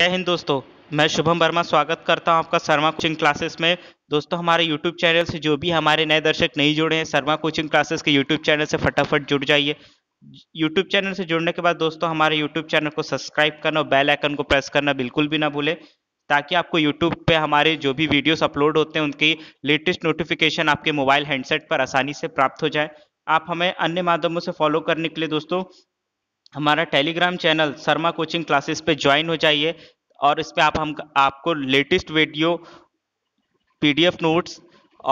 जय हिंद दोस्तों मैं शुभम वर्मा स्वागत करता हूं आपका शर्मा कोचिंग क्लासेस में दोस्तों हमारे यूट्यूब चैनल से जो भी हमारे नए दर्शक नहीं जुड़े हैं शर्मा कोचिंग क्लासेस के यूट्यूब चैनल से फटाफट जुड़ जाइए यूट्यूब चैनल से जुड़ने के बाद दोस्तों हमारे यूट्यूब चैनल को सब्सक्राइब करना और बेल आइकन को प्रेस करना बिल्कुल भी ना भूलें ताकि आपको यूट्यूब पे हमारे जो भी वीडियोज अपलोड होते हैं उनकी लेटेस्ट नोटिफिकेशन आपके मोबाइल हैंडसेट पर आसानी से प्राप्त हो जाए आप हमें अन्य माध्यमों से फॉलो करने के लिए दोस्तों हमारा Telegram channel Sharma coaching classes पे ज्वाइन हो जाइए और इस पर आप हम आपको लेटेस्ट वीडियो पीडीएफ नोट्स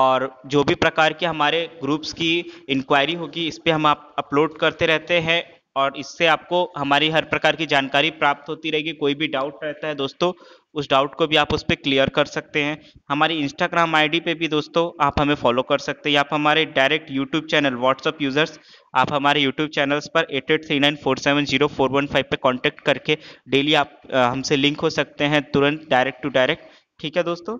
और जो भी प्रकार के हमारे ग्रुप्स की इंक्वायरी होगी इस पर हम आप अपलोड करते रहते हैं और इससे आपको हमारी हर प्रकार की जानकारी प्राप्त होती रहेगी कोई भी डाउट रहता है दोस्तों उस डाउट को भी आप उस पर क्लियर कर सकते हैं हमारी इंस्टाग्राम आईडी पे भी दोस्तों आप हमें फॉलो कर सकते हैं आप हमारे direct YouTube channel WhatsApp users आप हमारे यूट्यूब चैनल्स पर eight eight three nine four seven zero four one five पर कॉन्टैक्ट करके डेली आप हमसे लिंक हो सकते हैं तुरंत डायरेक्ट टू डायरेक्ट ठीक है दोस्तों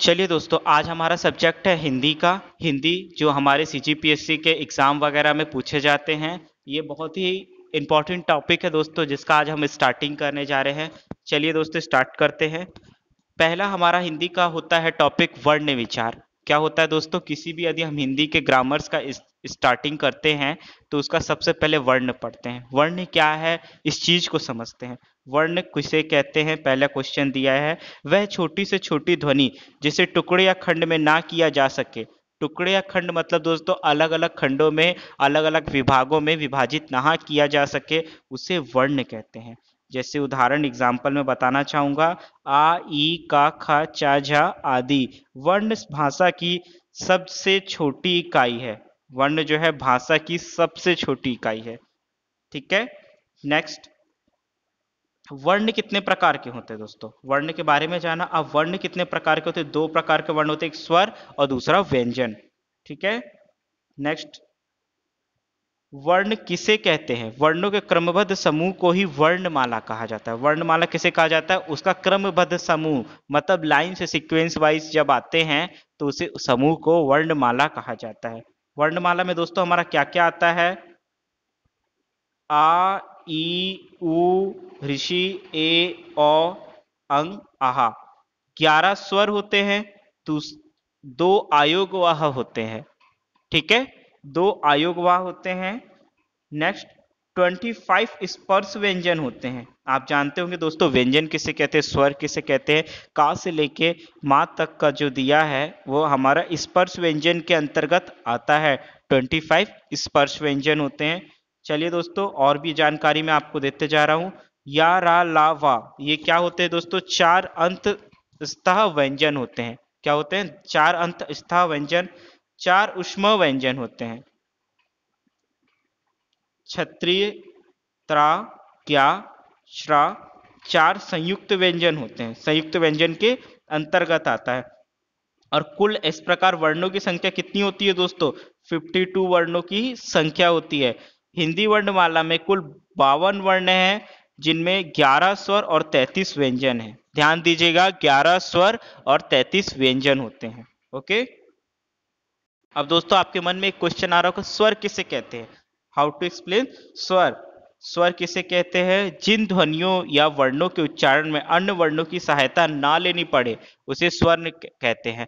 चलिए दोस्तों आज हमारा सब्जेक्ट है हिंदी का हिंदी जो हमारे सी के एग्ज़ाम वगैरह में पूछे जाते हैं ये बहुत ही इम्पॉर्टेंट टॉपिक है दोस्तों जिसका आज हम स्टार्टिंग करने जा रहे हैं चलिए दोस्तों स्टार्ट करते हैं पहला हमारा हिंदी का होता है टॉपिक वर्ण विचार क्या होता है दोस्तों किसी भी यदि हम हिंदी के ग्रामर्स का स्टार्टिंग करते हैं तो उसका सबसे पहले वर्ण पढ़ते हैं वर्ण क्या है इस चीज़ को समझते हैं वर्ण किसे कहते हैं पहला क्वेश्चन दिया है वह छोटी से छोटी ध्वनि जिसे टुकड़े या खंड में ना किया जा सके टुकड़े या खंड मतलब दोस्तों अलग अलग खंडों में अलग अलग विभागों में विभाजित ना किया जा सके उसे वर्ण कहते हैं जैसे उदाहरण एग्जाम्पल में बताना चाहूंगा आ ई का खा चा झा आदि वर्ण भाषा की सबसे छोटी इकाई है वर्ण जो है भाषा की सबसे छोटी इकाई है ठीक है नेक्स्ट वर्ण कितने प्रकार के होते हैं दोस्तों वर्ण के बारे में जाना अब वर्ण कितने प्रकार के होते हैं दो प्रकार के वर्ण होते हैं एक स्वर और दूसरा व्यंजन ठीक है नेक्स्ट वर्ण किसे कहते हैं वर्णों के क्रमबद्ध समूह को ही वर्णमाला कहा जाता है वर्णमाला किसे कहा जाता है उसका क्रमबद्ध समूह मतलब लाइन से सिक्वेंस वाइज जब आते हैं तो उसे समूह को वर्णमाला कहा जाता है वर्णमाला में दोस्तों हमारा क्या क्या आता है आ ई उ ऋषि ए ओ अंग आहा ग्यारह स्वर होते हैं दो आयोग वाह होते हैं ठीक है दो आयोग वाह होते हैं नेक्स्ट ट्वेंटी फाइव स्पर्श व्यंजन होते हैं आप जानते होंगे दोस्तों व्यंजन किसे कहते हैं स्वर किसे कहते हैं का से लेके माँ तक का जो दिया है वो हमारा स्पर्श व्यंजन के अंतर्गत आता है ट्वेंटी फाइव स्पर्श व्यंजन होते हैं चलिए दोस्तों और भी जानकारी मैं आपको देते जा रहा हूँ या रा ला वा ये क्या होते हैं दोस्तों चार अंत स्थ व्यंजन होते हैं क्या होते हैं चार अंत स्थ व्यंजन चार उष्म व्यंजन होते हैं क्षत्रिय त्रा क्या श्रा चार संयुक्त व्यंजन होते हैं संयुक्त व्यंजन के अंतर्गत आता है और कुल इस प्रकार वर्णों की संख्या कितनी होती है दोस्तों 52 वर्णों की संख्या होती है हिंदी वर्णमाला में कुल बावन वर्ण हैं जिनमें 11 स्वर और 33 व्यंजन हैं ध्यान दीजिएगा 11 स्वर और 33 व्यंजन होते हैं ओके अब दोस्तों आपके मन में एक क्वेश्चन आ रहा होगा स्वर किसे कहते हैं हाउ टू एक्सप्लेन स्वर स्वर किसे कहते हैं जिन ध्वनियों या वर्णों के उच्चारण में अन्य वर्णों की सहायता ना लेनी पड़े उसे स्वर कहते हैं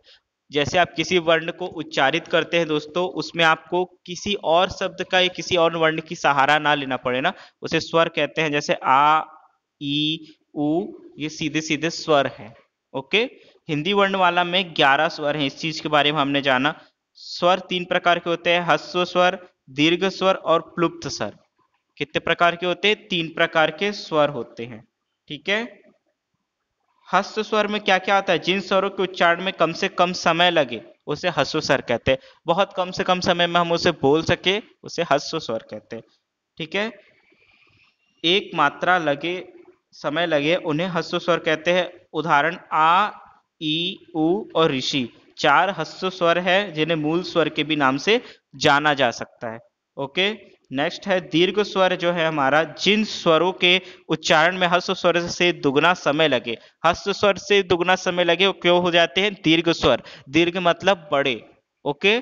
जैसे आप किसी वर्ण को उच्चारित करते हैं दोस्तों उसमें आपको किसी और शब्द का या किसी और वर्ण की सहारा ना लेना पड़े ना उसे स्वर कहते हैं जैसे आ ई उ ये सीधे सीधे स्वर है ओके हिंदी वर्ण वाला में ग्यारह स्वर हैं इस चीज के बारे में हमने जाना स्वर तीन प्रकार के होते हैं हस्व स्वर दीर्घ स्वर और प्लुप्त स्वर कितने प्रकार के होते हैं तीन प्रकार के स्वर होते हैं ठीक है हस्त स्वर में क्या क्या आता है जिन स्वरों के उच्चारण में कम से कम समय लगे उसे हस्व स्वर कहते हैं बहुत कम से कम समय में हम उसे बोल सके उसे हस्व स्वर कहते हैं ठीक है एक मात्रा लगे समय लगे उन्हें हस्व स्वर कहते हैं उदाहरण आ ई उ और ऋषि चार हस्व स्वर है जिन्हें मूल स्वर के भी नाम से जाना जा सकता है ओके नेक्स्ट है दीर्घ स्वर जो है हमारा जिन स्वरों के उच्चारण में हस्त स्वर से दुगना समय लगे हस्त स्वर से दुगना समय लगे वो क्यों हो जाते हैं दीर्घ स्वर दीर्घ मतलब बड़े ओके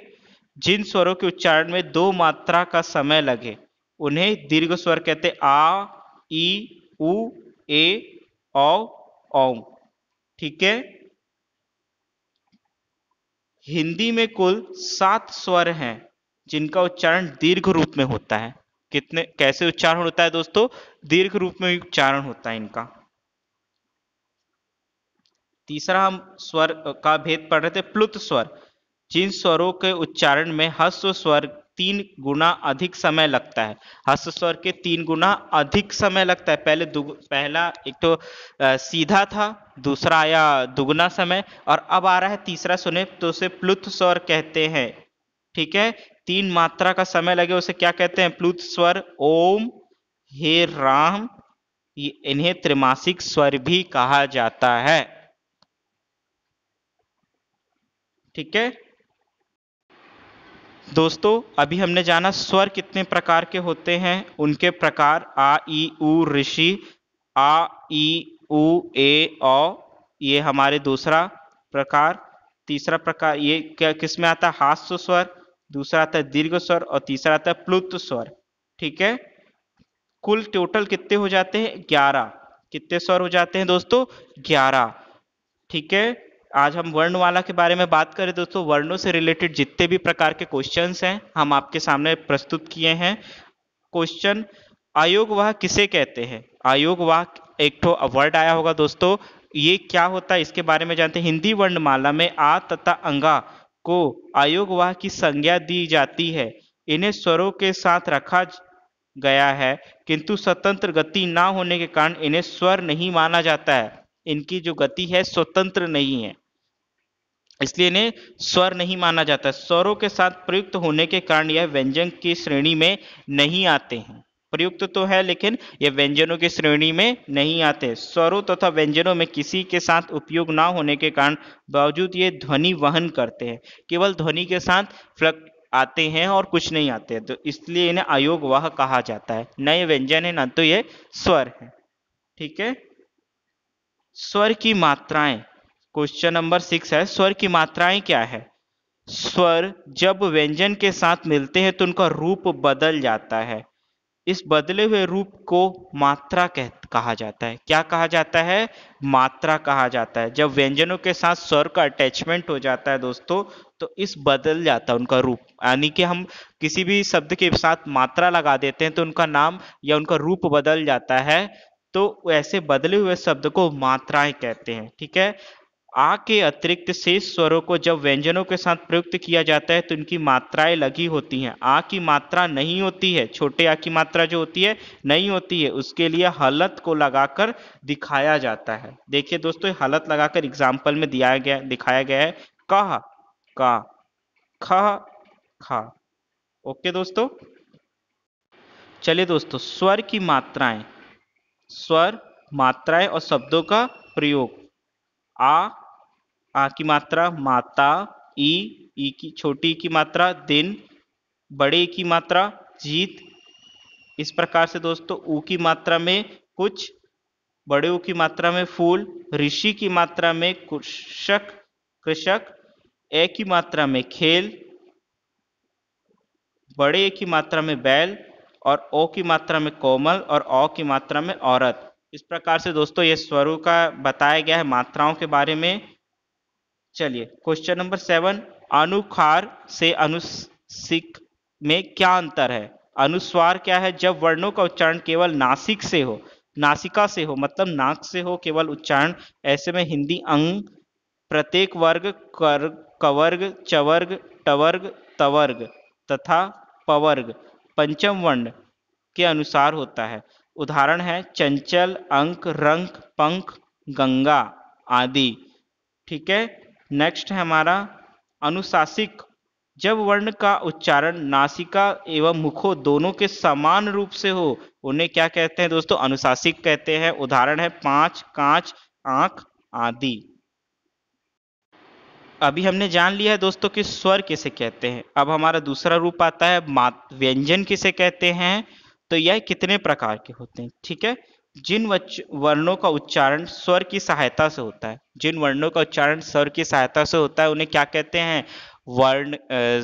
जिन स्वरों के उच्चारण में दो मात्रा का समय लगे उन्हें दीर्घ स्वर कहते आ ई उ ए औ ठीक है हिंदी में कुल सात स्वर हैं जिनका उच्चारण दीर्घ रूप में होता है कितने कैसे उच्चारण होता है दोस्तों दीर्घ रूप में उच्चारण होता है इनका तीसरा हम स्वर का भेद पढ़ रहे थे प्लुत स्वर जिन स्वरों के उच्चारण में हस्व स्वर तीन गुना अधिक समय लगता है हस्व स्वर के तीन गुना अधिक समय लगता है पहले पहला एक तो सीधा था दूसरा आया दुगुना समय और अब आ रहा है तीसरा सुने तो उसे प्लुत स्वर कहते हैं ठीक है तीन मात्रा का समय लगे उसे क्या कहते हैं प्लुत स्वर ओम हे राम इन्हें त्रिमासिक स्वर भी कहा जाता है ठीक है दोस्तों अभी हमने जाना स्वर कितने प्रकार के होते हैं उनके प्रकार आ ई उ ऋषि आ ई उ ए ओ ये हमारे दूसरा प्रकार तीसरा प्रकार ये क्या किसमें आता है हास्य स्वर दूसरा आता है दीर्घ स्वर और तीसरा आता है प्लुत स्वर ठीक है कुल टोटल कितने हो जाते हैं ग्यारह कितने स्वर हो जाते हैं दोस्तों ग्यारह ठीक है आज हम वर्णमाला के बारे में बात करें दोस्तों वर्णों से रिलेटेड जितने भी प्रकार के क्वेश्चन हैं हम आपके सामने प्रस्तुत किए हैं क्वेश्चन आयोगवाह किसे कहते हैं आयोगवाह एक तो वर्ड आया होगा दोस्तों ये क्या होता है इसके बारे में जानते हैं हिंदी वर्णमाला में आ तथा अंगा को आयोगवाह की संज्ञा दी जाती है इन्हें स्वरों के साथ रखा गया है किंतु स्वतंत्र गति ना होने के कारण इन्हें स्वर नहीं माना जाता है इनकी जो गति है स्वतंत्र नहीं है इसलिए इन्हें स्वर नहीं माना जाता स्वरों के साथ प्रयुक्त होने के कारण यह व्यंजन की श्रेणी में नहीं आते हैं प्रयुक्त तो है लेकिन ये व्यंजनों की श्रेणी में नहीं आते स्वरों तथा तो व्यंजनों में किसी के साथ उपयोग ना होने के कारण बावजूद ये ध्वनि वहन करते हैं केवल ध्वनि के साथ फ्लक आते हैं और कुछ नहीं आते तो इसलिए इन्हें अयोग वह कहा जाता है न ये व्यंजन है ना तो ये स्वर है ठीक है स्वर की मात्राएं क्वेश्चन नंबर सिक्स है स्वर की मात्राएं क्या है स्वर जब व्यंजन के साथ मिलते हैं तो उनका रूप बदल जाता है इस बदले हुए रूप को मात्रा कह कहा जाता है क्या कहा जाता है मात्रा कहा जाता है जब व्यंजनों के साथ स्वर का अटैचमेंट हो जाता है दोस्तों तो इस बदल जाता है उनका रूप यानी कि हम किसी भी शब्द के साथ मात्रा लगा देते हैं तो उनका नाम या उनका रूप बदल जाता है तो ऐसे बदले हुए शब्द को मात्राएं कहते हैं ठीक है आ के अतिरिक्त शेष स्वरों को जब व्यंजनों के साथ प्रयुक्त किया जाता है तो इनकी मात्राएं लगी होती हैं आ की मात्रा नहीं होती है छोटे आ की मात्रा जो होती है नहीं होती है उसके लिए हलत को लगाकर दिखाया जाता है देखिए दोस्तों हलत लगाकर एग्जाम्पल में दिया गया दिखाया गया है कह का ख खा ओके दोस्तों चलिए दोस्तों स्वर की मात्राएं स्वर मात्राएं और शब्दों का प्रयोग आ आ की मात्रा माता ई ई की छोटी की मात्रा दिन बड़े की मात्रा जीत इस प्रकार से दोस्तों ऊ की मात्रा में कुछ बड़े ऊ की मात्रा में फूल ऋषि की मात्रा में कृषक कृषक ए की मात्रा में खेल बड़े ए की मात्रा में बैल और ओ की मात्रा में कोमल और औ की मात्रा में औरत इस प्रकार से दोस्तों ये स्वरों का बताया गया है मात्राओं के बारे में चलिए क्वेश्चन नंबर सेवन अनुखार से अनुसिक में क्या अंतर है अनुस्वार क्या है जब वर्णों का उच्चारण केवल नासिक से हो नासिका से हो मतलब नाक से हो केवल उच्चारण ऐसे में हिंदी अंग प्रत्येक वर्ग कर कवर्ग चवर्ग टवर्ग तवर्ग तथा पवर्ग पंचम वर्ण के अनुसार होता है उदाहरण है चंचल अंक रंक पंख गंगा आदि ठीक है नेक्स्ट है हमारा अनुशासिक जब वर्ण का उच्चारण नासिका एवं मुखो दोनों के समान रूप से हो उन्हें क्या कहते हैं दोस्तों अनुशासिक कहते हैं उदाहरण है पांच कांच आंख आदि अभी हमने जान लिया है दोस्तों कि स्वर किसे कहते हैं अब हमारा दूसरा रूप आता है व्यंजन किसे कहते हैं तो यह कितने प्रकार के होते हैं ठीक है जिन वर्णों का उच्चारण स्वर की सहायता से होता है जिन वर्णों का उच्चारण स्वर की सहायता से होता है उन्हें क्या कहते हैं वर्ण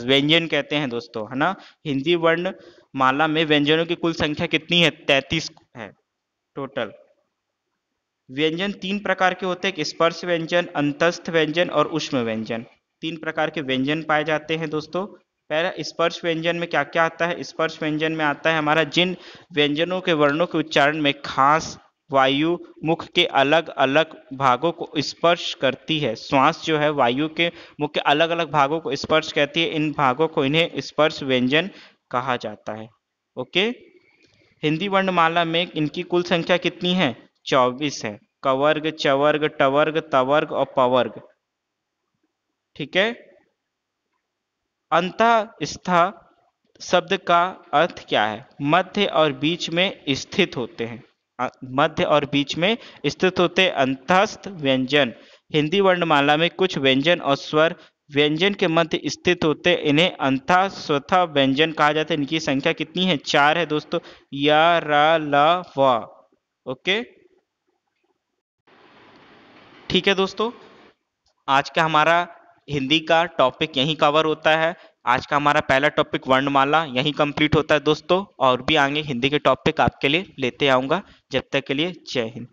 व्यंजन कहते हैं दोस्तों है ना हिंदी वर्ण माला में व्यंजनों की कुल संख्या कितनी है तैतीस है टोटल व्यंजन तीन प्रकार के होते हैं स्पर्श व्यंजन अंतस्थ व्यंजन और उष्म व्यंजन तीन प्रकार के व्यंजन पाए जाते हैं दोस्तों पहला स्पर्श व्यंजन में क्या क्या आता है स्पर्श व्यंजन में आता है हमारा जिन व्यंजनों के वर्णों के उच्चारण में खास वायु मुख के अलग अलग भागों को स्पर्श करती है श्वास जो है वायु के मुख के अलग अलग भागों को स्पर्श कहती है इन भागों को इन्हें स्पर्श व्यंजन कहा जाता है ओके हिंदी वर्णमाला में इनकी कुल संख्या कितनी है चौबीस है कवर्ग चवर्ग टवर्ग तवर्ग और पवर्ग ठीक है अंतस्था शब्द का अर्थ क्या है मध्य और बीच में स्थित होते हैं मध्य और बीच में स्थित होते अंतस्थ व्यंजन हिंदी वर्णमाला में कुछ व्यंजन और स्वर व्यंजन के मध्य स्थित होते इन्हें अंता स्वतः व्यंजन कहा जाता है इनकी संख्या कितनी है चार है दोस्तों या रा ला वा ओके ठीक है दोस्तों आज का हमारा हिंदी का टॉपिक यहीं कवर होता है आज का हमारा पहला टॉपिक वर्णमाला यहीं कंप्लीट होता है दोस्तों और भी आगे हिंदी के टॉपिक आपके लिए लेते आऊँगा जब तक के लिए जय हिंद